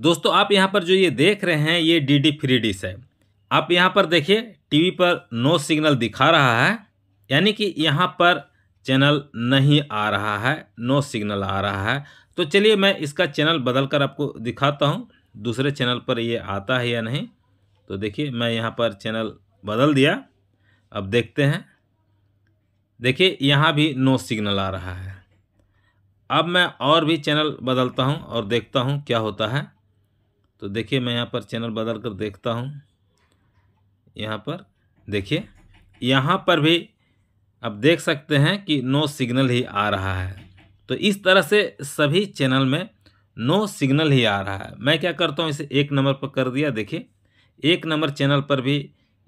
दोस्तों आप यहाँ पर जो ये देख रहे हैं ये डी डी फ्री डिश है आप यहाँ पर देखिए टीवी पर नो सिग्नल दिखा रहा है यानी कि यहाँ पर चैनल नहीं आ रहा है नो सिग्नल आ रहा है तो चलिए मैं इसका चैनल बदल कर आपको दिखाता हूँ दूसरे चैनल पर ये आता है या नहीं तो देखिए मैं यहाँ पर चैनल बदल दिया अब देखते हैं देखिए यहाँ भी नो सिग्नल आ रहा है अब मैं और भी चैनल बदलता हूँ और देखता हूँ क्या होता है तो देखिए मैं यहाँ पर चैनल बदल कर देखता हूँ यहाँ पर देखिए यहाँ पर भी आप देख सकते हैं कि नो सिग्नल ही आ रहा है तो इस तरह से सभी चैनल में नो सिग्नल ही आ रहा है मैं क्या करता हूँ इसे एक नंबर पर कर दिया देखिए एक नंबर चैनल पर भी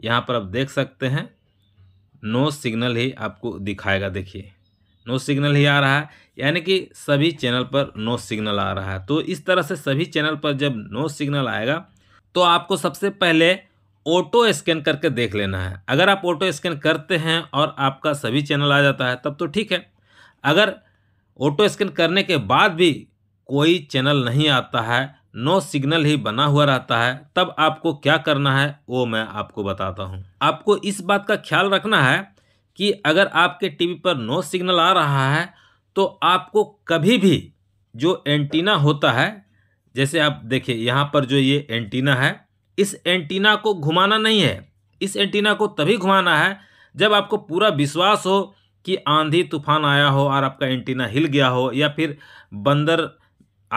यहाँ पर आप देख सकते हैं नो सिग्नल ही आपको दिखाएगा देखिए नो सिग्नल ही आ रहा है यानी कि सभी चैनल पर नो सिग्नल आ रहा है तो इस तरह से सभी चैनल पर जब नो सिग्नल आएगा तो आपको सबसे पहले ऑटो स्कैन करके देख लेना है अगर आप ऑटो स्कैन करते हैं और आपका सभी चैनल आ जाता है तब तो ठीक है अगर ऑटो स्कैन करने के बाद भी कोई चैनल नहीं आता है नो सिग्नल ही बना हुआ रहता है तब आपको क्या करना है वो मैं आपको बताता हूँ आपको इस बात का ख्याल रखना है कि अगर आपके टीवी पर नो सिग्नल आ रहा है तो आपको कभी भी जो एंटीना होता है जैसे आप देखिए यहाँ पर जो ये एंटीना है इस एंटीना को घुमाना नहीं है इस एंटीना को तभी घुमाना है जब आपको पूरा विश्वास हो कि आंधी तूफान आया हो और आपका एंटीना हिल गया हो या फिर बंदर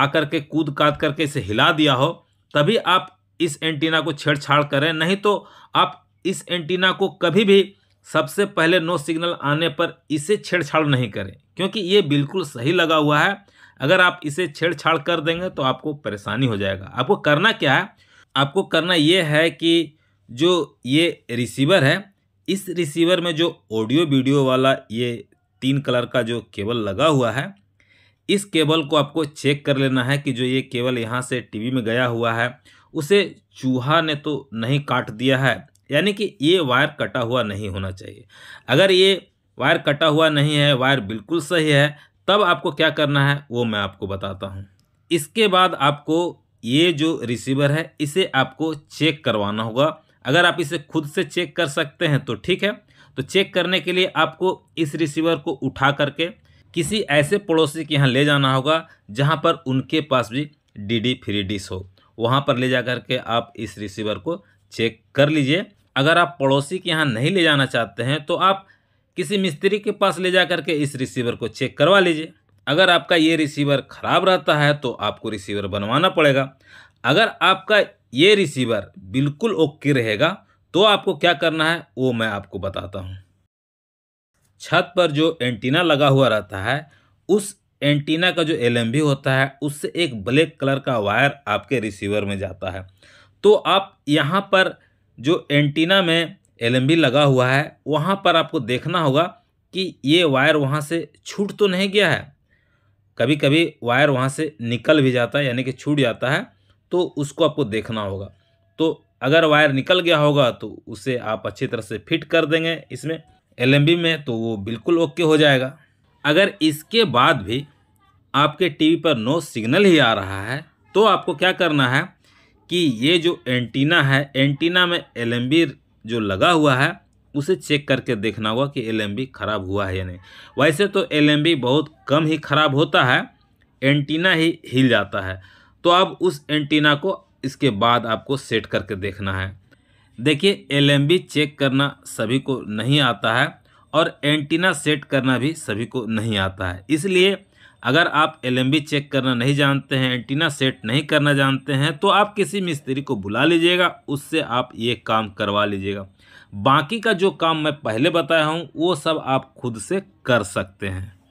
आकर के कूद काद करके इसे हिला दिया हो तभी आप इस एंटीना को छेड़छाड़ करें नहीं तो आप इस एंटीना को कभी भी सबसे पहले नो सिग्नल आने पर इसे छेड़छाड़ नहीं करें क्योंकि ये बिल्कुल सही लगा हुआ है अगर आप इसे छेड़छाड़ कर देंगे तो आपको परेशानी हो जाएगा आपको करना क्या है आपको करना ये है कि जो ये रिसीवर है इस रिसीवर में जो ऑडियो वीडियो वाला ये तीन कलर का जो केबल लगा हुआ है इस केबल को आपको चेक कर लेना है कि जो ये केबल यहाँ से टीवी में गया हुआ है उसे चूहा ने तो नहीं काट दिया है यानी कि ये वायर कटा हुआ नहीं होना चाहिए अगर ये वायर कटा हुआ नहीं है वायर बिल्कुल सही है तब आपको क्या करना है वो मैं आपको बताता हूँ इसके बाद आपको ये जो रिसीवर है इसे आपको चेक करवाना होगा अगर आप इसे खुद से चेक कर सकते हैं तो ठीक है तो चेक करने के लिए आपको इस रिसीवर को उठा करके किसी ऐसे पड़ोसी के यहाँ ले जाना होगा जहाँ पर उनके पास भी डी डी फ्री डिश हो वहाँ पर ले जा करके के आप इस रिसीवर को चेक कर लीजिए अगर आप पड़ोसी के यहाँ नहीं ले जाना चाहते हैं तो आप किसी मिस्त्री के पास ले जा करके इस रिसीवर को चेक करवा लीजिए अगर आपका ये रिसीवर ख़राब रहता है तो आपको रिसीवर बनवाना पड़ेगा अगर आपका ये रिसीवर बिल्कुल ओके रहेगा तो आपको क्या करना है वो मैं आपको बताता हूँ छत पर जो एंटीना लगा हुआ रहता है उस एंटीना का जो एल होता है उससे एक ब्लैक कलर का वायर आपके रिसीवर में जाता है तो आप यहाँ पर जो एंटीना में एल लगा हुआ है वहाँ पर आपको देखना होगा कि ये वायर वहाँ से छूट तो नहीं गया है कभी कभी वायर वहाँ से निकल भी जाता है यानी कि छूट जाता है तो उसको आपको देखना होगा तो अगर वायर निकल गया होगा तो उसे आप अच्छी तरह से फिट कर देंगे इसमें एल में तो वो बिल्कुल ओके हो जाएगा अगर इसके बाद भी आपके टीवी पर नो सिग्नल ही आ रहा है तो आपको क्या करना है कि ये जो एंटीना है एंटीना में एल जो लगा हुआ है उसे चेक करके देखना होगा कि एल ख़राब हुआ है या नहीं वैसे तो एल बहुत कम ही ख़राब होता है एंटीना ही हिल जाता है तो अब उस एंटीना को इसके बाद आपको सेट करके देखना है देखिए एल चेक करना सभी को नहीं आता है और एंटीना सेट करना भी सभी को नहीं आता है इसलिए अगर आप एल चेक करना नहीं जानते हैं एंटीना सेट नहीं करना जानते हैं तो आप किसी मिस्त्री को बुला लीजिएगा उससे आप ये काम करवा लीजिएगा बाकी का जो काम मैं पहले बताया हूँ वो सब आप खुद से कर सकते हैं